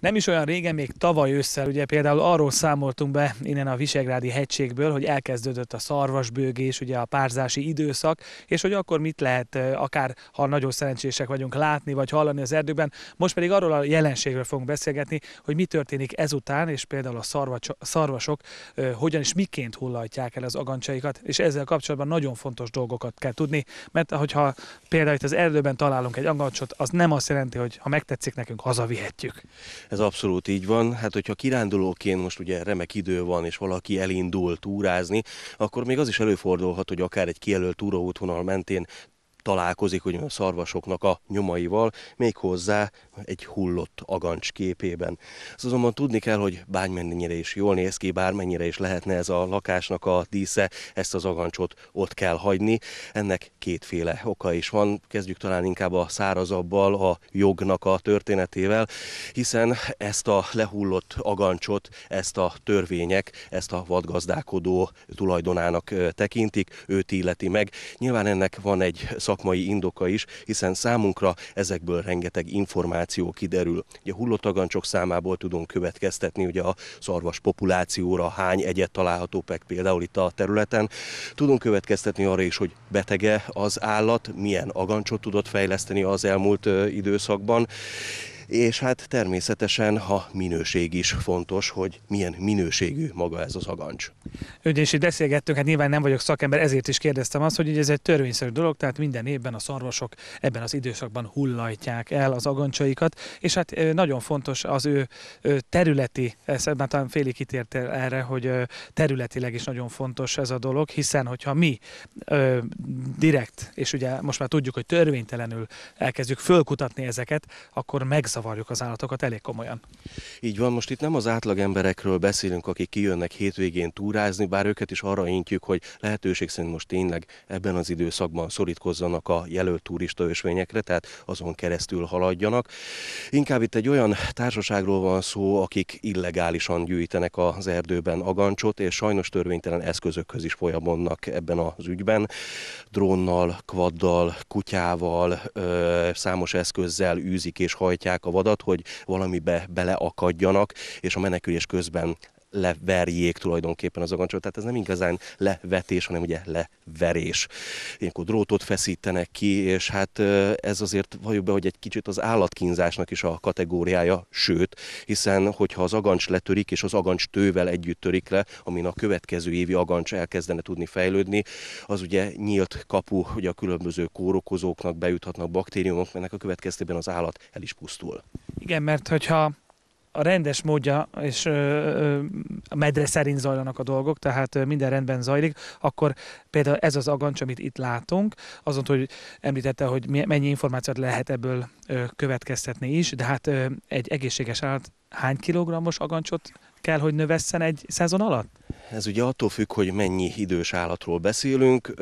Nem is olyan régen, még tavaly ősszel, ugye például arról számoltunk be innen a Visegrádi hegységből, hogy elkezdődött a szarvasbőgés, ugye a párzási időszak, és hogy akkor mit lehet, akár ha nagyon szerencsések vagyunk látni vagy hallani az erdőben. Most pedig arról a jelenségről fogunk beszélgetni, hogy mi történik ezután, és például a szarvasok hogyan és miként hullajtják el az agancsaikat, és ezzel kapcsolatban nagyon fontos dolgokat kell tudni, mert hogyha például itt az erdőben találunk egy agancsot, az nem azt jelenti, hogy ha megtetszik nekünk, hazavihetjük. Ez abszolút így van. Hát, hogyha kirándulóként most ugye remek idő van, és valaki elindul túrázni, akkor még az is előfordulhat, hogy akár egy kijelölt túraútvonal mentén találkozik ugye, a szarvasoknak a nyomaival, méghozzá egy hullott agancs képében. Ez azonban tudni kell, hogy bármennyire is jól néz ki, bármennyire is lehetne ez a lakásnak a dísze, ezt az agancsot ott kell hagyni. Ennek kétféle oka is van. Kezdjük talán inkább a szárazabbal, a jognak a történetével, hiszen ezt a lehullott agancsot, ezt a törvények, ezt a vadgazdálkodó tulajdonának tekintik, őt illeti meg. Nyilván ennek van egy szak szakmai indoka is, hiszen számunkra ezekből rengeteg információ kiderül. Ugye agancsok számából tudunk következtetni, ugye a szarvas populációra hány egyet található pek például itt a területen. Tudunk következtetni arra is, hogy betege az állat, milyen agancsot tudott fejleszteni az elmúlt időszakban és hát természetesen a minőség is fontos, hogy milyen minőségű maga ez az agancs. Ugye, és itt beszélgettünk, hát nyilván nem vagyok szakember, ezért is kérdeztem azt, hogy ez egy törvényszerű dolog, tehát minden évben a szarvasok ebben az időszakban hullajtják el az agancsaikat, és hát nagyon fontos az ő területi, ezt már talán félig kitértél erre, hogy területileg is nagyon fontos ez a dolog, hiszen hogyha mi direkt, és ugye most már tudjuk, hogy törvénytelenül elkezdjük fölkutatni ezeket, akkor megzavarjuk elszavarjuk az állatokat elég komolyan. Így van, most itt nem az átlag emberekről beszélünk, akik kijönnek hétvégén túrázni, bár őket is arra intjük, hogy lehetőség szerint most tényleg ebben az időszakban szorítkozzanak a jelölt turista ösvényekre, tehát azon keresztül haladjanak. Inkább itt egy olyan társaságról van szó, akik illegálisan gyűjtenek az erdőben agancsot, és sajnos törvénytelen eszközökhöz is folyamodnak ebben az ügyben. Drónnal, kvaddal, kutyával, számos eszközzel űzik és hajtják a vadat, hogy valamibe beleakadjanak, és a menekülés közben leverjék tulajdonképpen az agancsot. Tehát ez nem igazán levetés, hanem ugye leverés. Ilyenkor drótot feszítenek ki, és hát ez azért valljuk be, hogy egy kicsit az állatkínzásnak is a kategóriája, sőt, hiszen hogyha az agancs letörik, és az agancs tővel együtt törik le, amin a következő évi agancs elkezdene tudni fejlődni, az ugye nyílt kapu, hogy a különböző kórokozóknak bejuthatnak baktériumok, mert ennek a következtében az állat el is pusztul. Igen, mert hogyha a rendes módja, és a medre szerint zajlanak a dolgok, tehát minden rendben zajlik, akkor például ez az agancs, amit itt látunk, azon, hogy említette, hogy mennyi információt lehet ebből következtetni is, de hát egy egészséges állat hány kilogrammos agancsot kell, hogy növesszen egy szezon alatt? Ez ugye attól függ, hogy mennyi idős állatról beszélünk.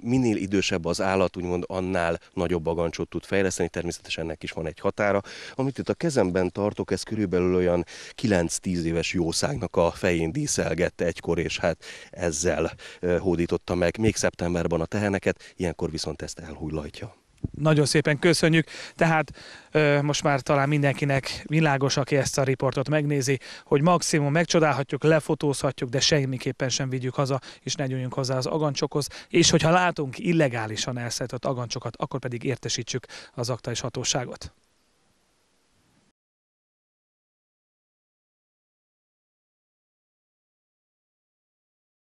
Minél idősebb az állat, úgymond annál nagyobb agancsot tud fejleszteni, természetesen ennek is van egy határa. Amit itt a kezemben tartok, ez körülbelül olyan 9-10 éves jószágnak a fején díszelgett egykor, és hát ezzel hódította meg még szeptemberben a teheneket, ilyenkor viszont ezt elhullatja. Nagyon szépen köszönjük. Tehát most már talán mindenkinek világos, aki ezt a riportot megnézi, hogy maximum megcsodálhatjuk, lefotózhatjuk, de semmiképpen sem vigyük haza, és ne gyújjunk hozzá az agancsokhoz. És hogyha látunk illegálisan elszállított agancsokat, akkor pedig értesítsük az aktuális hatóságot.